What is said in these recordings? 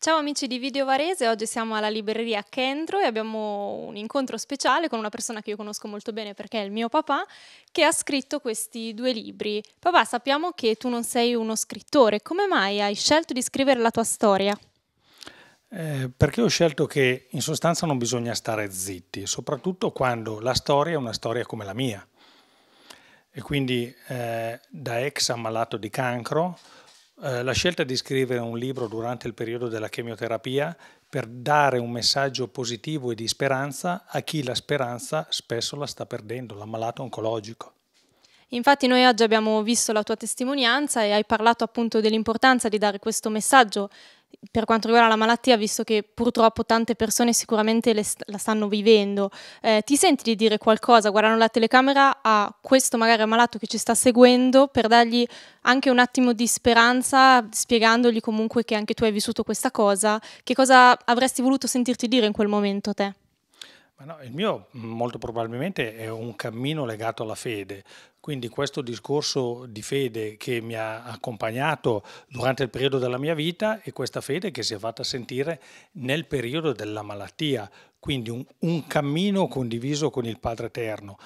Ciao amici di Video Varese, oggi siamo alla libreria Kendro e abbiamo un incontro speciale con una persona che io conosco molto bene perché è il mio papà, che ha scritto questi due libri. Papà, sappiamo che tu non sei uno scrittore, come mai hai scelto di scrivere la tua storia? Eh, perché ho scelto che in sostanza non bisogna stare zitti, soprattutto quando la storia è una storia come la mia. E quindi eh, da ex ammalato di cancro eh, la scelta di scrivere un libro durante il periodo della chemioterapia per dare un messaggio positivo e di speranza a chi la speranza spesso la sta perdendo, l'ammalato oncologico. Infatti noi oggi abbiamo visto la tua testimonianza e hai parlato appunto dell'importanza di dare questo messaggio per quanto riguarda la malattia, visto che purtroppo tante persone sicuramente st- la stanno vivendo, eh, ti senti di dire qualcosa guardando la telecamera a questo magari ammalato che ci sta seguendo per dargli anche un attimo di speranza, spiegandogli comunque che anche tu hai vissuto questa cosa? Che cosa avresti voluto sentirti dire in quel momento te? No, il mio mm, molto probabilmente è un cammino legato alla fede, quindi questo discorso di fede che mi ha accompagnato durante il periodo della mia vita e questa fede che si è fatta sentire nel periodo della malattia, quindi un, un cammino condiviso con il Padre Eterno.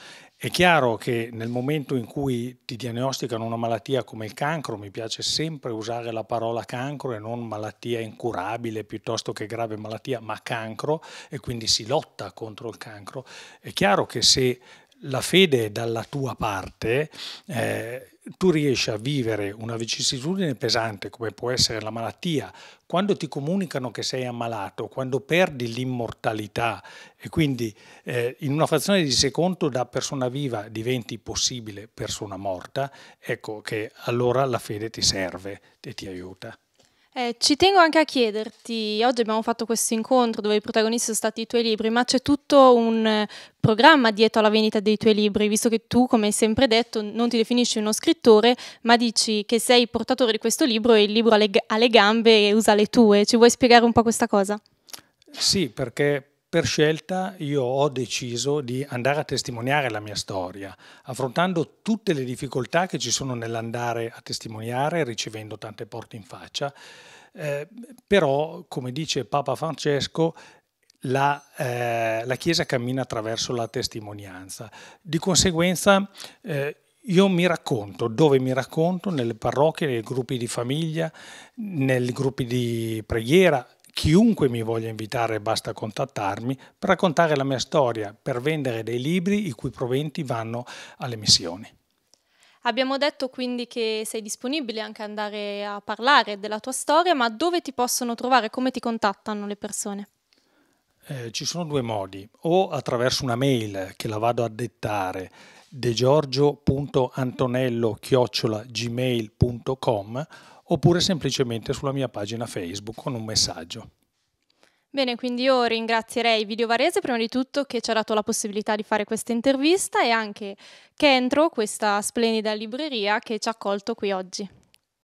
È chiaro che nel momento in cui ti diagnosticano una malattia come il cancro, mi piace sempre usare la parola cancro e non malattia incurabile piuttosto che grave malattia, ma cancro e quindi si lotta contro il cancro, è chiaro che se la fede è dalla tua parte, eh, tu riesci a vivere una vicissitudine pesante come può essere la malattia, quando ti comunicano che sei ammalato, quando perdi l'immortalità e quindi eh, in una frazione di secondo da persona viva diventi possibile persona morta, ecco che allora la fede ti serve e ti aiuta. Eh, ci tengo anche a chiederti, oggi abbiamo fatto questo incontro dove i protagonisti sono stati i tuoi libri, ma c'è tutto un eh, programma dietro alla vendita dei tuoi libri, visto che tu, come hai sempre detto, non ti definisci uno scrittore, ma dici che sei portatore di questo libro e il libro ha le, ha le gambe e usa le tue. Ci vuoi spiegare un po' questa cosa? Sì, perché per scelta io ho deciso di andare a testimoniare la mia storia, affrontando tutte le difficoltà che ci sono nell'andare a testimoniare, ricevendo tante porte in faccia. Eh, però, come dice Papa Francesco, la, eh, la, Chiesa cammina attraverso la testimonianza. Di conseguenza eh, io mi racconto, dove mi racconto? Nelle parrocchie, nei gruppi di famiglia, nei gruppi di preghiera, Chiunque mi voglia invitare basta contattarmi per raccontare la mia storia, per vendere dei libri i cui proventi vanno alle missioni. Abbiamo detto quindi che sei disponibile anche andare a parlare della tua storia, ma dove ti possono trovare? Come ti contattano le persone? Eh, ci sono due modi, o attraverso una mail che la vado a dettare degiorgio.antonello-gmail.com oppure semplicemente sulla mia pagina Facebook con un messaggio. Bene, quindi io ringrazierei Video Varese prima di tutto che ci ha dato la possibilità di fare questa intervista e anche Kentro, questa splendida libreria che ci ha accolto qui oggi.